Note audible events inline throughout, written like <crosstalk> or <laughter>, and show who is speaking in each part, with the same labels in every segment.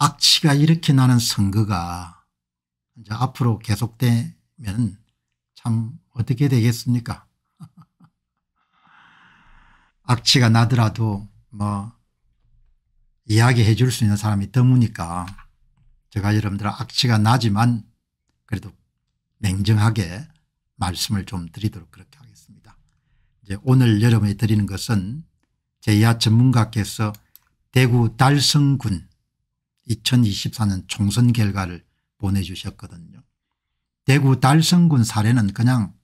Speaker 1: 악취가 이렇게 나는 선거가 이제 앞으로 계속되면 참 어떻게 되겠습니까 <laughs> 악취가 나더라도 뭐 이야기해 줄 수 있는 사람이 드무니까 제가 여러분들 악취가 나지만 그래도 냉정하게 말씀을 좀 드리도록 그렇게 하겠습니다. 이제 오늘 여러분이 드리는 것은 제2하 전문가께서 대구 달성군 2024년 총선 결과를 보내주셨거든요. 대구 달성군 사례는 그냥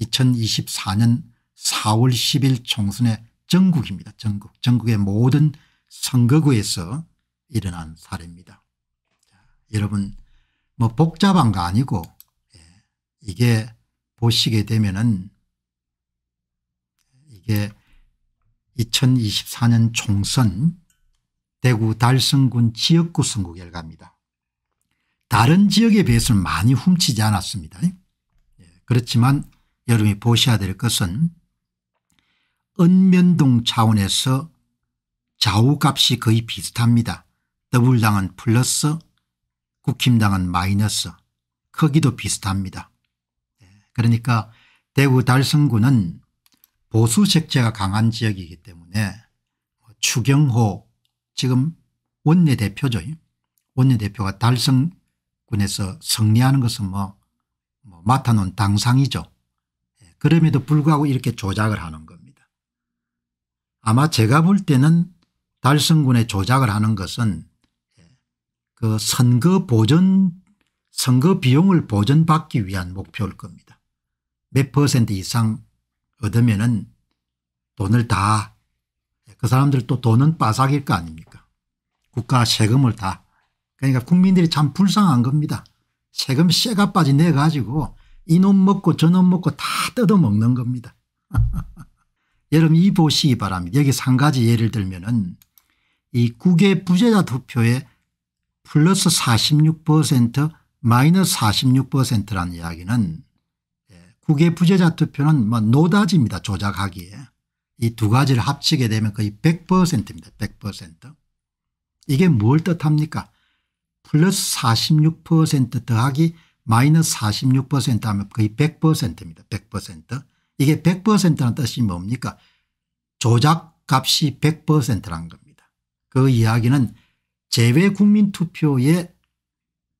Speaker 1: 2024년 4월 10일 총선의 전국입니다. 전국. 전국의 모든 선거구에서 일어난 사례입니다. 자, 여러분 뭐 복잡한 거 아니고 예, 이게 보시게 되면은 이게 2024년 총선 대구 달성군 지역구 선거 결과입니다. 다른 지역에 비해서는 많이 훔치지 않았습니다. 예, 그렇지만 여러분이 보셔야 될 것은 은면동 차원에서 좌우값이 거의 비슷합니다. 더블당은 플러스 국힘당은 마이너스 크기도 비슷합니다. 예, 그러니까 대구 달성군은 보수 색채가 강한 지역이기 때문에 추경호 지금 원내대표죠. 원내대표가 달성군에서 승리하는 것은 뭐, 뭐 맡아놓은 당상이죠. 예, 그럼에도 불구하고 이렇게 조작을 하는 겁니다. 아마 제가 볼 때는 달성군의 조작을 하는 것은 예, 그 선거 보전 선거 비용을 보전받기 위한 목표일 겁니다. 몇 퍼센트 이상 얻으면 은 돈을 다그 사람들 또 돈은 빠삭일 거 아닙니까 국가 세금을 다 그러니까 국민들이 참 불쌍한 겁니다 세금 쇠가빠진 내가지고 이놈 먹고 저놈 먹고 다 뜯어먹는 겁니다 <laughs> 여러분 이 보시기 바랍니다 여기 한 가지 예를 들면 은이 국외 부재자 투표에 플러스 46% 마이너스 46%라는 이야기는 예, 국외 부재자 투표는 뭐 노다지입니다 조작하기에 이두 가지를 합치게 되면 거의 100%입니다. 100%. 이게 뭘 뜻합니까? 플러스 46% 더하기 마이너스 46% 하면 거의 100%입니다. 100%. 이게 100%라는 뜻이 뭡니까? 조작값이 100%라는 겁니다. 그 이야기는 제외국민투표에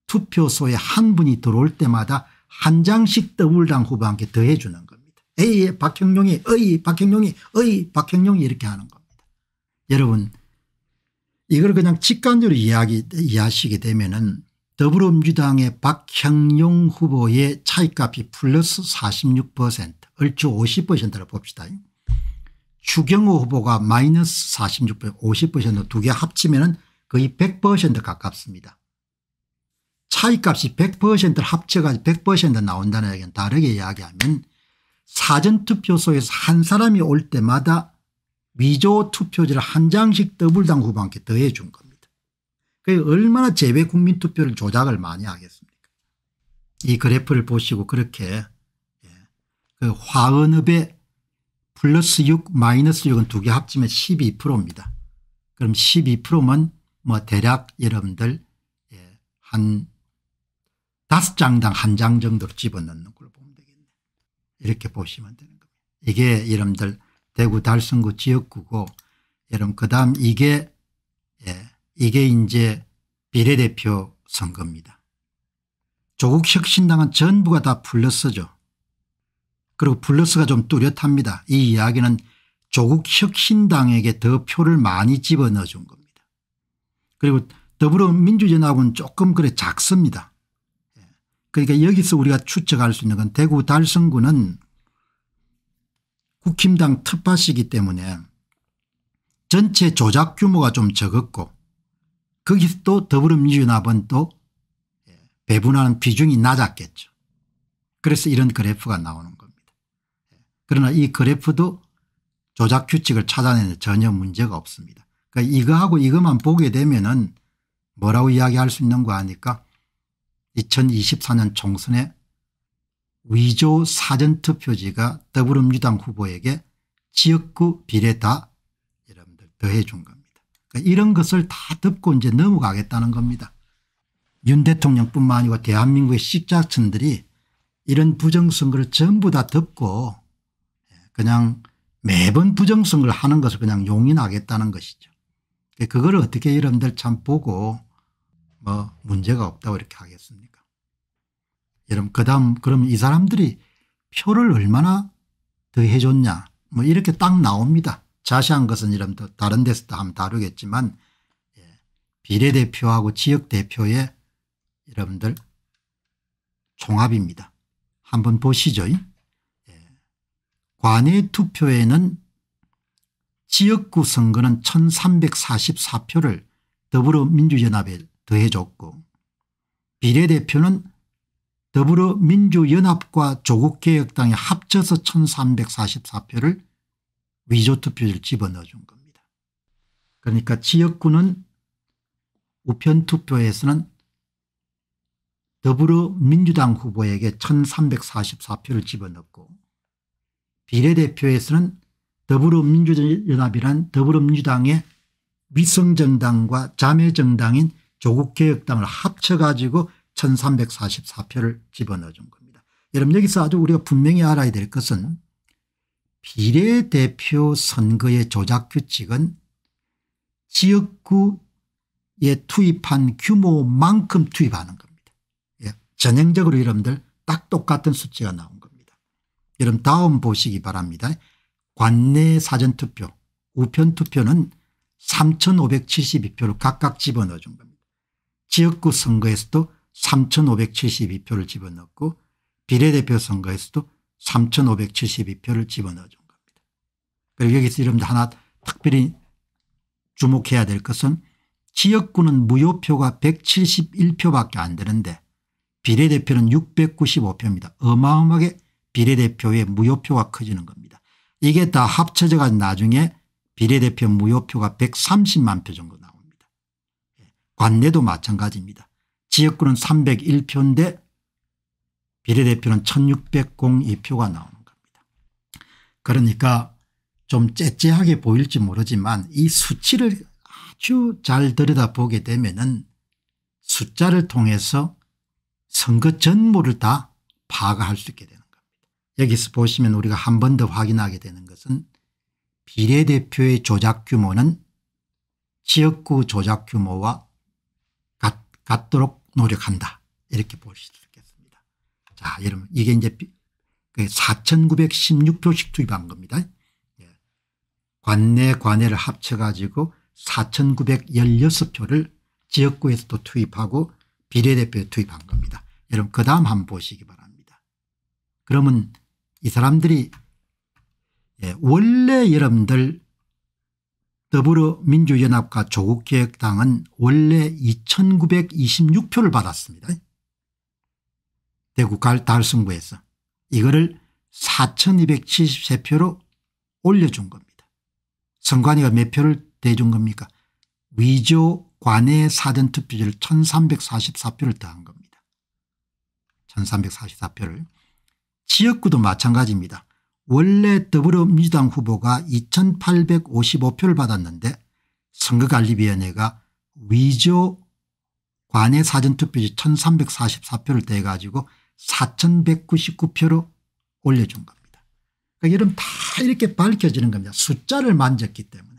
Speaker 1: 투표소에 한 분이 들어올 때마다 한 장씩 더블당 후보한테 더해주는 거예요. A의 박형룡이의박형룡이의박형룡이 이렇게 하는 겁니다. 여러분 이걸 그냥 직관적으로 이야기 이해하시게 되면은 더불어민주당의 박형용 후보의 차이값이 플러스 46% 얼추 50%를 봅시다. 추경호 후보가 마이너스 46% 50%두 개 합치면 거의 100% 가깝습니다. 차이값이 100%를 합쳐가지고 100% 나온다는 얘기는 다르게 이야기하면 사전투표소에서 한 사람이 올 때마다 위조 투표지를 한 장씩 더블당 후보한테 더해 준 겁니다. 그 얼마나 재배 국민 투표를 조작을 많이 하겠습니까 이 그래프를 보시고 그렇게 예, 그 화은읍의 플러스 6 마이너스 6은 두 개 합치면 12%입니다. 그럼 12%면 뭐 대략 여러분들 예, 한다 장당 한 장 정도로 집어넣는 거. 이렇게 보시면 되는 겁니다. 이게 여러분들 대구 달성구 지역구고 여러분 그다음 이게 예, 이게 이제 비례대표 선거입니다. 조국 혁신당은 전부가 다 플러스죠. 그리고 플러스가 좀 뚜렷합니다. 이 이야기는 조국 혁신당에게 더 표를 많이 집어넣어 준 겁니다. 그리고 더불어민주연합은 조금 그래 작습니다. 그러니까 여기서 우리가 추측할 수 있는 건 대구 달성군은 국힘당 텃밭이기 때문에 전체 조작 규모가 좀 적었고 거기서 또 더불어민주연합은 또 배분하는 비중이 낮았겠죠. 그래서 이런 그래프가 나오는 겁니다. 그러나 이 그래프도 조작 규칙을 찾아내는 전혀 문제가 없습니다. 그러니까 이거하고 이것만 보게 되면은 뭐라고 이야기할 수 있는 거 아니까 2024년 총선에 위조 사전투표지가 더불어민주당 후보에게 지역구 비례다 여러분들 더해 준 겁니다. 그러니까 이런 것을 다 덮고 이제 넘어가겠다는 겁니다. 윤 대통령뿐만 아니고 대한민국의 십자층들이 이런 부정선거를 전부 다 덮고 예, 그냥 매번 부정선거를 하는 것을 그냥 용인하겠다는 것이죠. 그걸 그러니까 어떻게 여러분들 참 보고 뭐 문제가 없다고 이렇게 하겠습니까 여러분 그다음 그럼이 사람들이 표를 얼마나 더해 줬냐 뭐 이렇게 딱 나옵니다. 자세한 것은 여러분또 다른 데서 다음 다루겠지만 예. 비례대표하고 지역대표의 여러분들 종합입니다. 한번 보시죠. 예. 관외 투표에는 지역구 선거는 1344표를 더불어민주연합에 더해줬고 비례대표는 더불어민주연합과 조국개혁당이 합쳐서 1344표를 위조투표를 집어넣어준 겁니다. 그러니까 지역구는 우편투표에서는 더불어민주당 후보에게 1344표를 집어넣고 비례대표에서는 더불어민주연합이란 더불어민주당의 위성정당과 자매정당인 조국개혁당을 합쳐가지고 1344표를 집어넣어준 겁니다. 여러분 여기서 아주 우리가 분명히 알아야 될 것은 비례대표 선거의 조작규칙은 지역구에 투입한 규모만큼 투입하는 겁니다. 예. 전형적으로 여러분들 딱 똑같은 수치가 나온 겁니다. 여러분 다음 보시기 바랍니다. 관내 사전투표 우편투표는 3572표를 각각 집어넣어준 겁니다. 지역구 선거에서도 3,572표를 집어넣고 비례대표 선거에서도 3,572표를 집어넣어준 겁니다. 그리고 여기서 여러분들 하나 특별히 주목해야 될 것은 지역구는 무효표가 171표밖에 안 되는데 비례대표는 695표입니다. 어마어마하게 비례대표의 무효표가 커지는 겁니다. 이게 다 합쳐져가 나중에 비례대표 무효표가 130만 표 정도 나옵니다. 예, 관내도 마찬가지입니다. 지역구는 301표인데 비례대표는 1602표가 나오는 겁니다. 그러니까 좀 째째하게 보일지 모르지만 이 수치를 아주 잘 들여다보게 되면 은 숫자를 통해서 선거 전모를 다 파악할 수 있게 되는 겁니다. 여기서 보시면 우리가 한 번 더 확인하게 되는 것은 비례대표의 조작 규모는 지역구 조작 규모와 같, 도록 노력한다. 이렇게 보실 수 있겠습니다. 자, 여러분, 이게 이제 4,916표씩 그 투입한 겁니다. 예. 관내 관해를 합쳐가지고 4,916표를 지역구에서 또 투입하고 비례대표에 투입한 겁니다. 여러분 그 다음 한번 보시기 바랍니다. 그러면 이 사람들이 예, 원래 여러분들 더불어민주연합과 조국개획당은 원래 2926표를 받았습니다. 대구 갈 달성구에서 이거를 4273표로 올려준 겁니다. 선관위가 몇 표를 대준 겁니까 위조 관외 사전투표지를 1344표를 더한 겁니다. 1344표를. 지역구도 마찬가지입니다. 원래 더불어민주당 후보가 2855표를 받았는데 선거관리위원회가 위조 관외 사전투표지 1344표를 대가지고 4199표로 올려준 겁니다. 그러니까 여러분 다 이렇게 밝혀지는 겁니다. 숫자를 만졌기 때문에.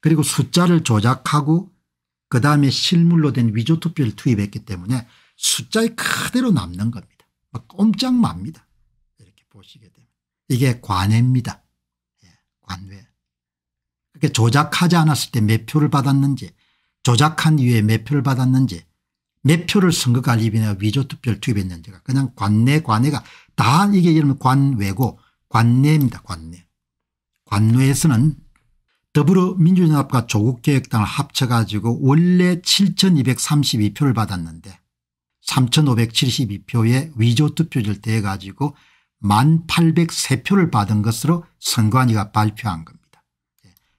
Speaker 1: 그리고 숫자를 조작하고 그다음에 실물로 된 위조투표를 투입했기 때문에 숫자에 그대로 남는 겁니다. 꼼짝 맙니다. 이렇게 보시게 이게 관외입니다. 예, 관외. 그렇게 조작하지 않았을 때 몇 표를 받았는지 조작한 이후에 몇 표를 받았는지 몇 표를 선거관리위나 위조투표를 투입했는지가 그냥 관내 관외가 다 이게 이러면 관외고 관내입니다. 관내. 관내에서는 더불어민주연합과 조국개혁당을 합쳐가지고 원래 7232표를 받았는데 3572표에 위조투표를 대해가지고 만 803표를 받은 것으로 선관위가 발표한 겁니다.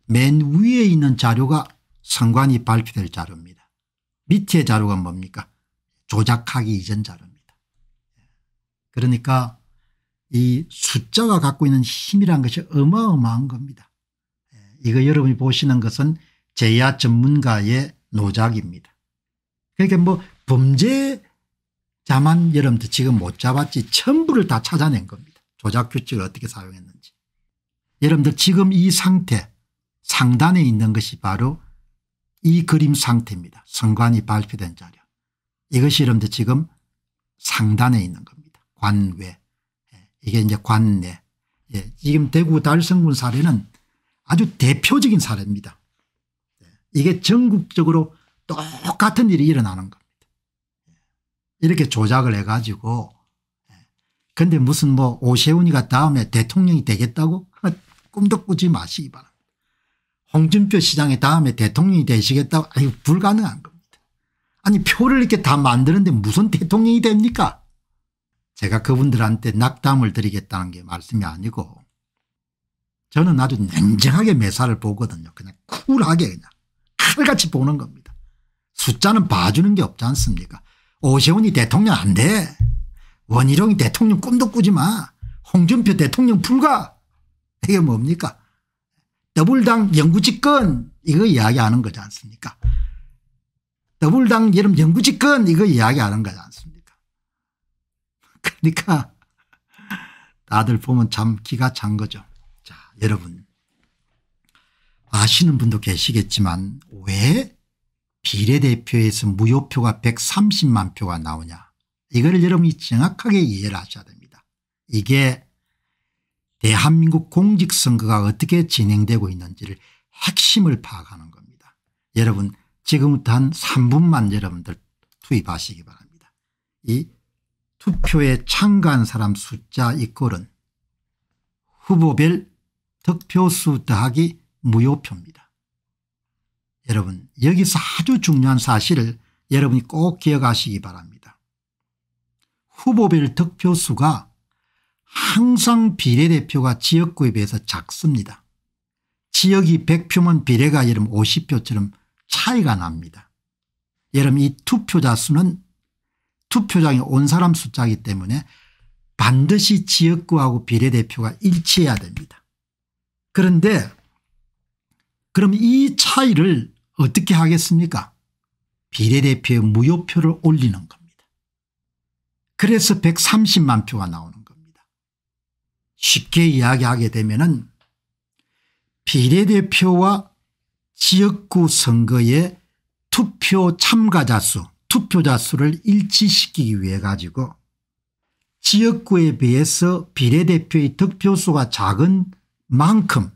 Speaker 1: 맨 위에 있는 자료가 선관위 발표될 자료입니다. 밑에 자료가 뭡니까 조작하기 이전 자료입니다. 그러니까 이 숫자가 갖고 있는 힘이란 것이 어마어마한 겁니다. 이거 여러분이 보시는 것은 제야 전문가의 노작입니다. 그러니까 뭐 범죄 자만 여러분들 지금 못 잡았지 전부를 다 찾아낸 겁니다. 조작 규칙을 어떻게 사용했는지. 여러분들 지금 이 상태 상단에 있는 것이 바로 이 그림 상태입니다. 선관이 발표된 자료. 이것이 여러분들 지금 상단에 있는 겁니다. 관외. 예, 이게 이제 관내. 예, 지금 대구 달성군 사례는 아주 대표적인 사례입니다. 예, 이게 전국적으로 똑같은 일이 일어나는 겁니다. 이렇게 조작을 해가지고 예. 근데 무슨 뭐 오세훈이가 다음에 대통령이 되겠다고 꿈도 꾸지 마시기 바랍니다. 홍준표 시장이 다음에 대통령이 되시겠다고 아니 불가능한 겁니다. 아니 표를 이렇게 다 만드는데 무슨 대통령이 됩니까 제가 그분들한테 낙담을 드리겠다는 게 말씀이 아니고 저는 아주 냉정하게 매사를 보거든요. 그냥 쿨하게 그냥 칼같이 보는 겁니다. 숫자는 봐주는 게 없지 않습니까 오세훈이 대통령 안 돼. 원희룡이 대통령 꿈도 꾸지 마. 홍준표 대통령 불가. 이게 뭡니까? 더블당 영구집권 이거 이야기하는 거지 않습니까? 더블당 여름 영구집권 이거 이야기하는 거지 않습니까? <laughs> 그러니까 다들 보면 참 기가 찬 거죠. 자 여러분 아시는 분도 계시겠지만 왜 비례대표에서 무효표가 130만 표가 나오냐 이걸 여러분이 정확하게 이해를 하셔야 됩니다. 이게 대한민국 공직선거가 어떻게 진행되고 있는지를 핵심을 파악하는 겁니다. 여러분 지금부터 한 3분만 여러분들 투입하시기 바랍니다. 이 투표에 참가한 사람 숫자 이 꼴은 후보별 득표수 더하기 무효표입니다. 여러분 여기서 아주 중요한 사실을 여러분이 꼭 기억하시기 바랍니다. 후보별 득표수가 항상 비례대표가 지역구에 비해서 작습니다. 지역이 100표면 비례가 여름 50표처럼 차이가 납니다. 여름 이 투표자 수는 투표장에 온 사람 숫자이기 때문에 반드시 지역구하고 비례대표가 일치해야 됩니다. 그런데 그럼 이 차이를 어떻게 하겠습니까 비례대표의 무효표를 올리는 겁니다. 그래서 130만 표가 나오는 겁니다. 쉽게 이야기하게 되면 은 비례대표와 지역구 선거의 투표 참가자 수 투표자 수를 일치시키기 위해 가지고 지역구에 비해서 비례대표의 득표수가 작은 만큼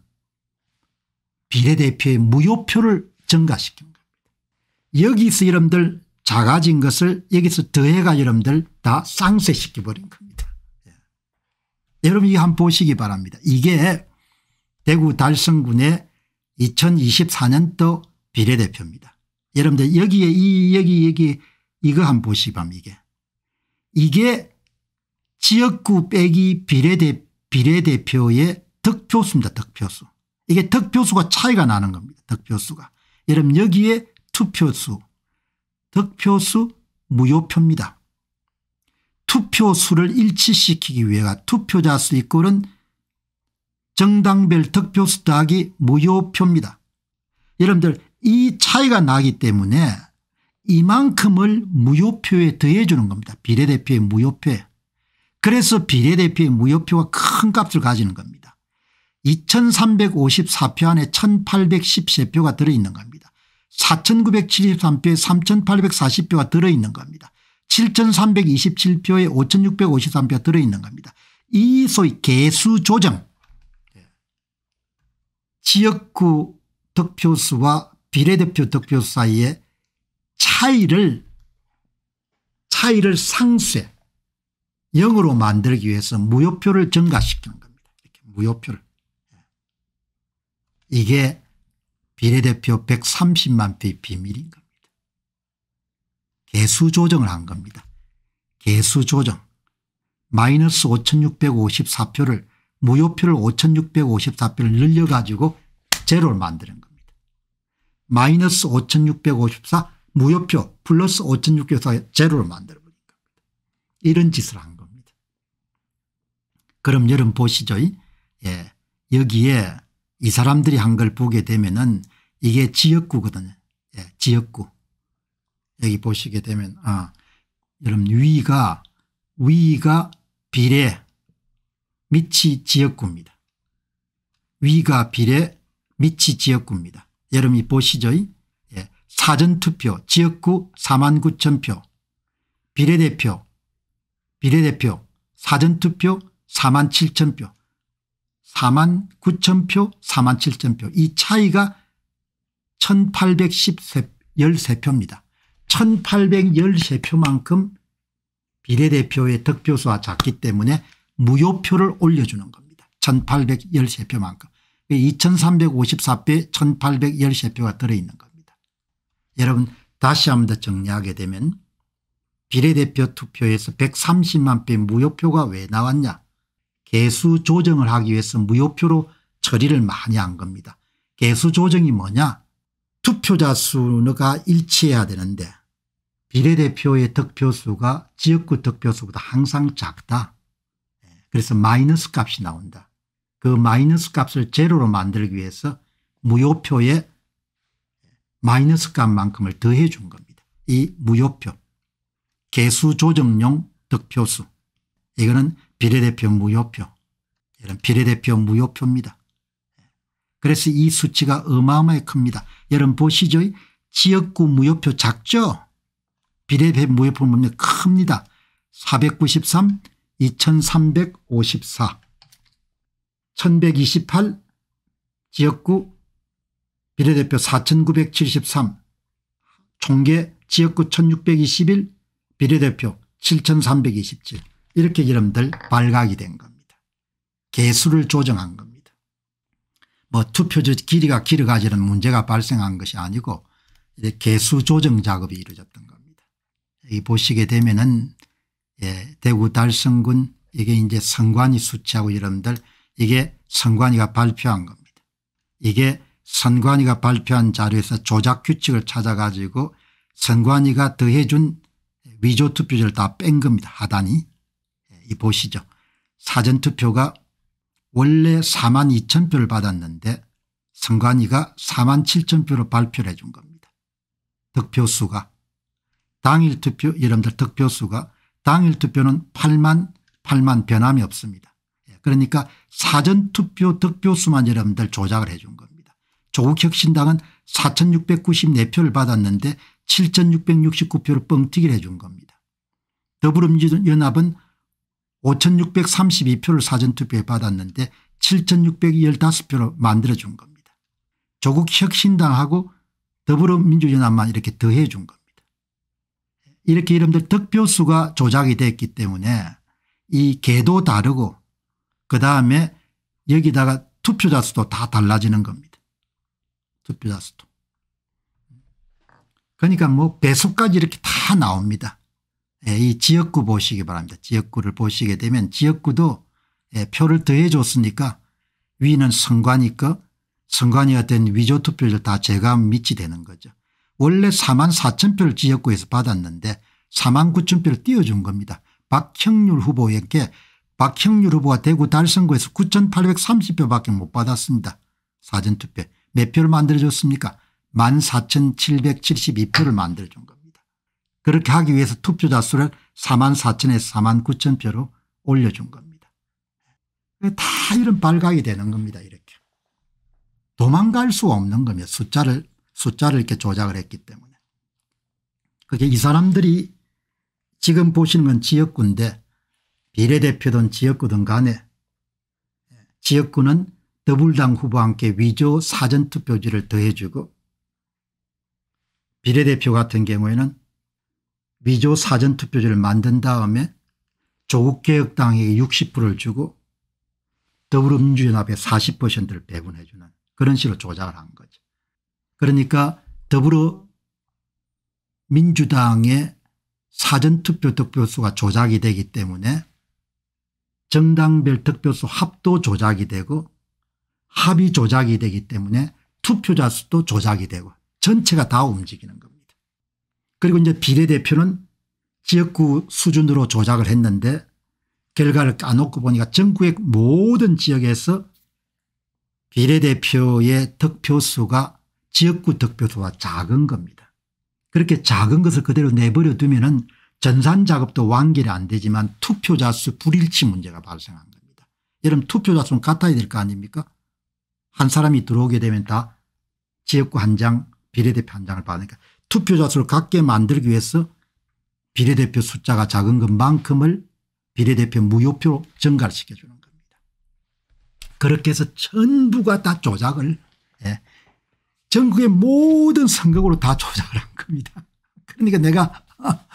Speaker 1: 비례대표의 무효표를 증가시킨 겁니다. 여기서 여러분들 작아진 것을 여기서 더해가 여러분들 다 쌍쇄시켜버린 겁니다. 예. 여러분 이거 한번 보시기 바랍니다. 이게 대구 달성군의 2024년도 비례대표입니다. 여러분들 여기에 이 여기 여기 이거 한번 보시기 바랍니다. 이게. 이게 지역구 빼기 비례대, 비례대표의 득표수입니다. 득표수. 이게 득표수가 차이가 나는 겁니다. 득표수가. 여러분 여기에 투표수, 득표수, 무효표입니다. 투표수를 일치시키기 위해 가 투표자 수 이꼴은 정당별 득표수 더하기 무효표입니다. 여러분들 이 차이가 나기 때문에 이만큼을 무효표에 더해주는 겁니다. 비례대표의 무효표에. 그래서 비례대표의 무효표가 큰 값을 가지는 겁니다. 2354표 안에 1 8 1 0세표가 들어있는 겁니다. 4,973표에 3,840표가 들어있는 겁니다. 7,327표에 5,653표가 들어있는 겁니다. 이 소위 개수 조정 예, 지역구 득표수와 비례대표 득표 사이의 차이를 차이를 상쇄 0으로 만들기 위해서 무효표를 증가시키는 겁니다. 이렇게 무효표를. 예. 이게 비례대표 130만 표 비밀인 겁니다. 개수 조정을 한 겁니다. 개수 조정. 마이너스 5654표를 무효표를 5654표를 늘려가지고 제로를 만드는 겁니다. 마이너스 5654 무효표 플러스 5654 제로를 만들어버린 겁니다. 이런 짓을 한 겁니다. 그럼 여러분 보시죠. 예. 여기에 이 사람들이 한 걸 보게 되면은 이게 지역구거든요. 예, 지역구. 여기 보시게 되면 아 여러분 위가 위가 비례 미치 지역구입니다. 위가 비례 미치 지역구입니다. 여러분 이 보시죠. 예, 사전투표 지역구 4만 9천 표 비례대표 비례대표 사전투표 4만 7천 표 4만 9천 표 4만 7천 표 이 차이가 1813표입니다. 1813표만큼 비례대표의 득표수가 작기 때문에 무효표를 올려주는 겁니다. 1813표만큼. 2354표에 1813표가 들어있는 겁니다. 여러분 다시 한번더 정리하게 되면 비례대표 투표에서 130만 표의 무효표가 왜 나왔냐 개수 조정을 하기 위해서 무효표로 처리를 많이 한 겁니다. 개수 조정이 뭐냐 투표자 수가 일치해야 되는데 비례대표의 득표수가 지역구 득표수보다 항상 작다. 예, 그래서 마이너스 값이 나온다. 그 마이너스 값을 제로로 만들기 위해서 무효표에 마이너스 값만큼을 더해 준 겁니다. 이 무효표 개수 조정용 득표수 이거는 비례대표 무효표 이런 비례대표 무효표입니다. 그래서 이 수치가 어마어마해 큽니다. 여러분 보시죠. 지역구 무효표 작죠. 비례대표 무효표 보면 큽니다. 493 2354 1128 지역구 비례대표 4973 총계 지역구 1621 비례대표 7327 이렇게 여러분들 발각이 된 겁니다. 개수를 조정한 겁니다. 뭐 투표지 길이가 길어가지는 문제가 발생한 것이 아니고 개수 조정 작업이 이루어졌던 겁니다. 여기 보시게 되면은 예, 대구 달성군 이게 이제 선관위 수치하고 여러분들 이게 선관위가 발표한 겁니다. 이게 선관위가 발표한 자료에서 조작 규칙을 찾아가지고 선관위가 더해준 위조 투표지를 다 뺀 겁니다. 하단이. 이 보시죠. 사전투표가 원래 4만 2천 표를 받았는데 선관위가 4만 7천 표로 발표를 해준 겁니다. 득표수가 당일 투표 여러분들 득표수가 당일 투표는 8만 8만 변함이 없습니다. 예, 그러니까 사전투표 득표수만 여러분들 조작을 해 준 겁니다. 조국혁신당은 4694표를 받았는데 7669표를 뻥튀기를 해 준 겁니다. 더불어민주연합은 5632표를 사전투표에 받았는데 7615표로 만들어준 겁니다. 조국 혁신당하고 더불어민주연합만 이렇게 더해 준 겁니다. 이렇게 이름들 득표수가 조작이 됐기 때문에 이 개도 다르고 그다음에 여기다가 투표자 수도 다 달라지는 겁니다. 투표자 수도. 그러니까 뭐 배수까지 이렇게 다 나옵니다. 예, 이 지역구 보시기 바랍니다. 지역구를 보시게 되면 지역구도 예, 표를 더해 줬으니까 위는 선관위있 선관위가 된 위조 투표를 다 제가 밑이 되는 거죠. 원래 4만 4천 표를 지역구에서 받았는데 4만 9천 표를 띄워준 겁니다. 박형률 후보에게 박형률 후보가 대구 달성구에서 9,830표밖에 못 받았습니다. 사전투표 몇 표를 만들어줬습니까 14,772표를 만들어준 겁니다. 그렇게 하기 위해서 투표자 수를 4만 4천에서 4만 9천 표로 올려준 겁니다. 다 이런 발각이 되는 겁니다. 이렇게. 도망갈 수 없는 겁니다. 숫자를 숫자를 이렇게 조작을 했기 때문에. 그게 이 사람들이 지금 보시는 건 지역구인데 비례대표든 지역구든 간에 지역구는 더불당 후보와 함께 위조 사전투표지를 더해주고 비례대표 같은 경우에는 위조 사전투표제를 만든 다음에 조국개혁당에게 60%를 주고 더불어민주연합에 40%를 배분해 주는 그런 식으로 조작을 한 거죠. 그러니까 더불어민주당의 사전투표 득표수가 조작이 되기 때문에 정당별 득표수 합도 조작이 되고 합의 조작이 되기 때문에 투표자 수도 조작이 되고 전체가 다 움직이는 겁니다. 그리고 이제 비례대표는 지역구 수준으로 조작을 했는데 결과를 까놓고 보니까 전국의 모든 지역에서 비례대표의 득표수가 지역구 득표수와 작은 겁니다. 그렇게 작은 것을 그대로 내버려 두면 전산 작업도 완결이 안 되지만 투표자 수 불일치 문제가 발생한 겁니다. 여러분 투표자 수는 같아야 될 거 아닙니까 한 사람이 들어오게 되면 다 지역구 한 장 비례대표 한 장을 받으니까 투표자 수를 갖게 만들기 위해서 비례대표 숫자가 작은 것만큼을 비례대표 무효표로 증가시켜주는 겁니다. 그렇게 해서 전부가 다 조작을 예. 전국의 모든 선거구로 다 조작을 한 겁니다. 그러니까 내가 <laughs>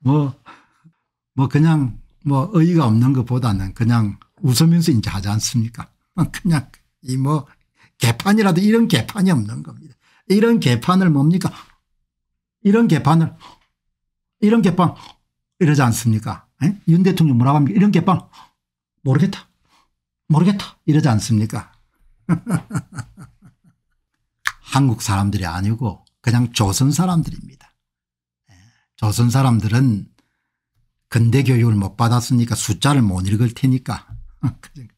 Speaker 1: 뭐, 뭐 그냥 뭐 의의가 없는 것보다는 그냥 웃으면서 이제 하지 않습니까? <laughs> 그냥 이 뭐 개판이라도 이런 개판이 없는 겁니다. 이런 개판을 뭡니까? 이런 개판을 이런 개판 이러지 않습니까? 에? 예? 윤 대통령 뭐라고 합니까? 이런 개판 모르겠다. 모르겠다. 이러지 않습니까? <laughs> 한국 사람들이 아니고 그냥 조선 사람들입니다. 예, 조선 사람들은 근대 교육을 못 받았으니까 숫자를 못 읽을 테니까 <laughs> 그러니까